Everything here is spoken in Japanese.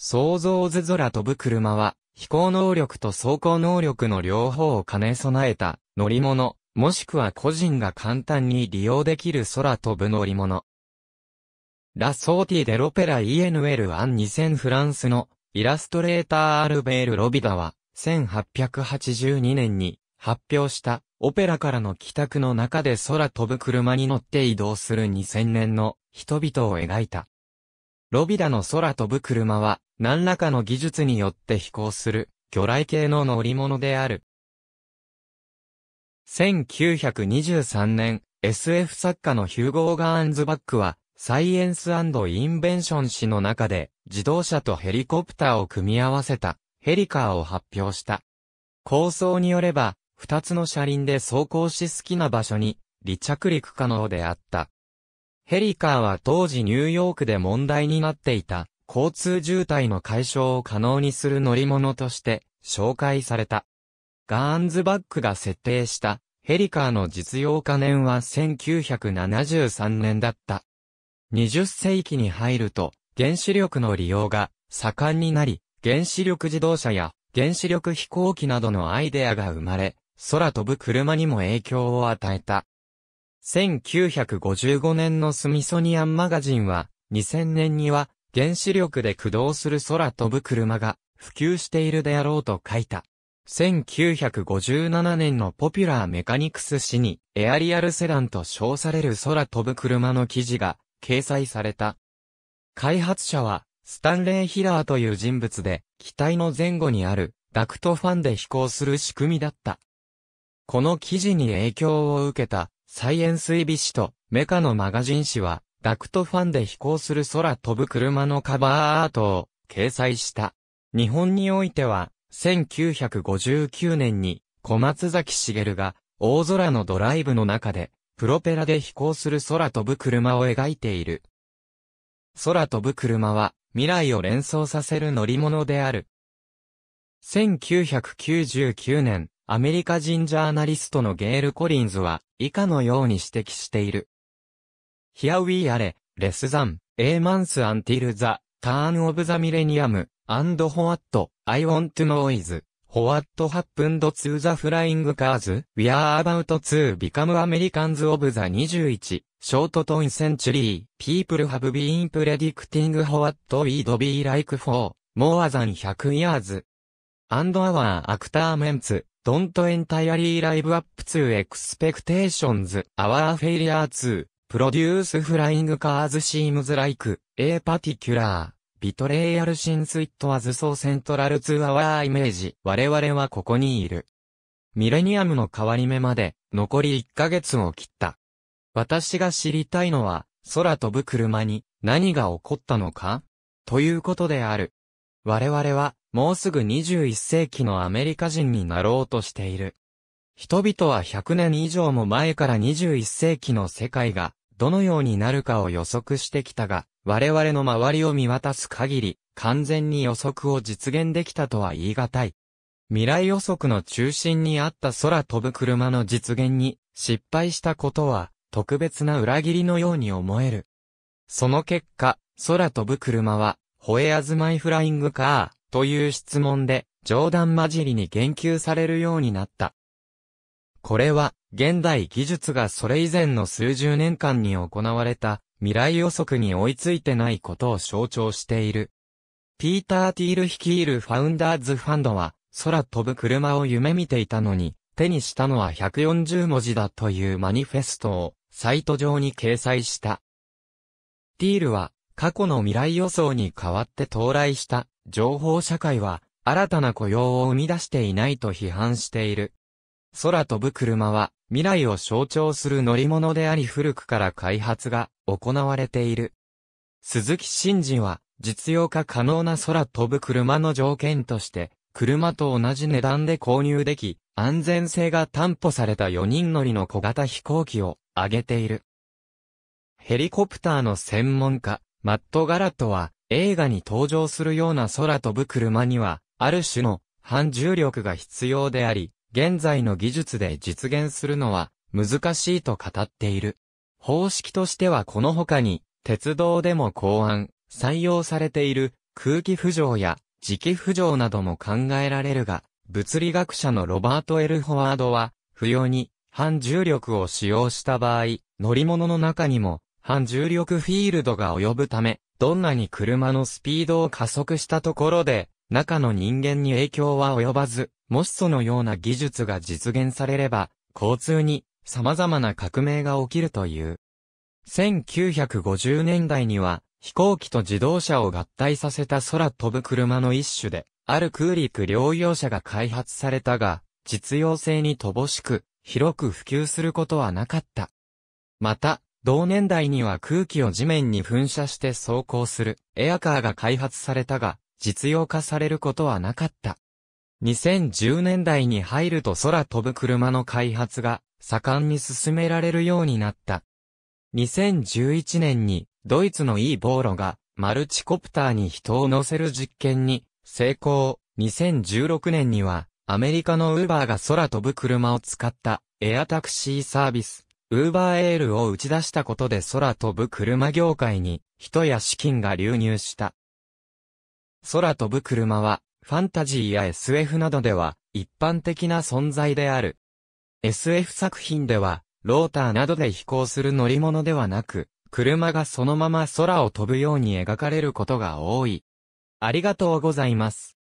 想像図空飛ぶ車は、飛行能力と走行能力の両方を兼ね備えた乗り物、もしくは個人が簡単に利用できる空飛ぶ乗り物。ラ・ソーティ・デ・ロペラ・イエヌエル・アン2000フランスのイラストレーター・アルベール・ロビダは1882年に発表したオペラからの帰宅の中で空飛ぶ車に乗って移動する2000年の人々を描いた。ロビダの空飛ぶ車は何らかの技術によって飛行する、魚雷系の乗り物である。1923年、SF 作家のヒューゴー・ガーンズバックは、サイエンスインベンション誌の中で、自動車とヘリコプターを組み合わせた、ヘリカーを発表した。構想によれば、二つの車輪で走行し好きな場所に、離着陸可能であった。ヘリカーは当時ニューヨークで問題になっていた、交通渋滞の解消を可能にする乗り物として紹介された。ガーンズバックが設定したヘリカーの実用化年は1973年だった。20世紀に入ると原子力の利用が盛んになり、原子力自動車や原子力飛行機などのアイデアが生まれ、空飛ぶ車にも影響を与えた。1955年のスミソニアンマガジンは、2000年には原子力で駆動する空飛ぶ車が普及しているであろうと書いた。1957年のポピュラーメカニクス誌にエアリアルセダンと称される空飛ぶ車の記事が掲載された。開発者はスタンレー・ヒラーという人物で機体の前後にあるダクトファンで飛行する仕組みだった。この記事に影響を受けたサイエンスイビシとメカのマガジン誌はダクトファンで飛行する空飛ぶ車のカバーアートを掲載した。日本においては、1959年に小松崎茂が大空のドライブの中で、プロペラで飛行する空飛ぶ車を描いている。空飛ぶ車は未来を連想させる乗り物である。1999年、アメリカ人ジャーナリストのゲール・コリンズは以下のように指摘している。Here we are, less than, a month until the, turn of the millennium, and what, I want to know is, what happened to the flying cars, we are about to become Americans of the 21, short ton century, people have been predicting what we'd be like for, more than 100 years. And our actor ments, don't entirely live up to expectations, our failure to プロデュースフライングカーズシームズライク、エーパティ a ュラー、ビトレイ l ルシンスイットアズソーセントラルツ was ー o c ー n 我々はここにいる。ミレニアムの変わり目まで残り1ヶ月を切った。私が知りたいのは空飛ぶ車に何が起こったのかということである。我々はもうすぐ21世紀のアメリカ人になろうとしている。人々は100年以上も前から21世紀の世界がどのようになるかを予測してきたが、我々の周りを見渡す限り、完全に予測を実現できたとは言い難い。未来予測の中心にあった空飛ぶ車の実現に失敗したことは特別な裏切りのように思える。その結果、空飛ぶ車は、ホエアズマイフライングカーという質問で冗談交じりに言及されるようになった。これは、現代技術がそれ以前の数十年間に行われた未来予測に追いついてないことを象徴している。ピーター・ティール率いるファウンダーズファンドは、空飛ぶ車を夢見ていたのに、手にしたのは140文字だというマニフェストを、サイト上に掲載した。ティールは、過去の未来予想に代わって到来した、情報社会は、新たな雇用を生み出していないと批判している。空飛ぶ車は未来を象徴する乗り物であり古くから開発が行われている。鈴木新人は実用化可能な空飛ぶ車の条件として車と同じ値段で購入でき安全性が担保された4人乗りの小型飛行機を挙げている。ヘリコプターの専門家マット・ガラットは映画に登場するような空飛ぶ車にはある種の反重力が必要であり、現在の技術で実現するのは難しいと語っている。方式としてはこの他に、鉄道でも考案、採用されている空気浮上や磁気浮上なども考えられるが、物理学者のロバート・エル・フォワードは、不要に反重力を使用した場合、乗り物の中にも反重力フィールドが及ぶため、どんなに車のスピードを加速したところで、中の人間に影響は及ばず、もしそのような技術が実現されれば、交通に様々な革命が起きるという。1950年代には、飛行機と自動車を合体させた空飛ぶ車の一種で、ある空陸両用車が開発されたが、実用性に乏しく、広く普及することはなかった。また、同年代には空気を地面に噴射して走行するエアカーが開発されたが、実用化されることはなかった。2010年代に入ると空飛ぶ車の開発が盛んに進められるようになった。2011年にドイツの E ボーロがマルチコプターに人を乗せる実験に成功。2016年にはアメリカのウーバーが空飛ぶ車を使ったエアタクシーサービス、ウーバーエールを打ち出したことで空飛ぶ車業界に人や資金が流入した。空飛ぶ車は、ファンタジーや SF などでは、一般的な存在である。SF 作品では、ローターなどで飛行する乗り物ではなく、車がそのまま空を飛ぶように描かれることが多い。ありがとうございます。